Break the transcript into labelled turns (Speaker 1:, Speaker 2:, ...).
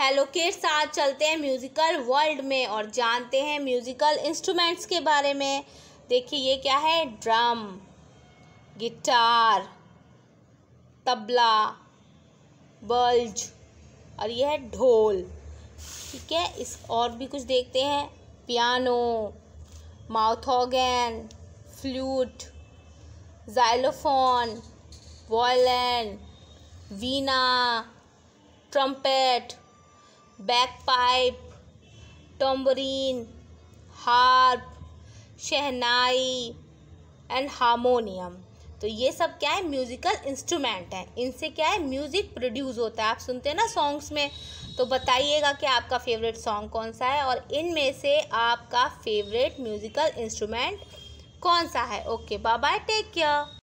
Speaker 1: hello kids आज चलते हैं म्यूज़िकल वर्ल्ड में और जानते हैं म्यूज़िकल इंस्ट्रूमेंट्स के बारे में देखिए ये क्या है ड्रम गिटार तबला बल्ज और ये है ढोल ठीक है इस और भी कुछ देखते हैं piano mouth organ flute xylophone violin veena trumpet bagpipe tambourine harp shehnai and harmonium तो ये सब क्या है म्यूज़िकल इंस्ट्रूमेंट है इनसे क्या है म्यूज़िक प्रोड्यूस होता है आप सुनते हैं ना सॉन्ग्स में तो बताइएगा कि आपका फेवरेट सॉन्ग कौन सा है और इनमें से आपका फेवरेट म्यूज़िकल इंस्ट्रूमेंट कौन सा है okay bye bye take care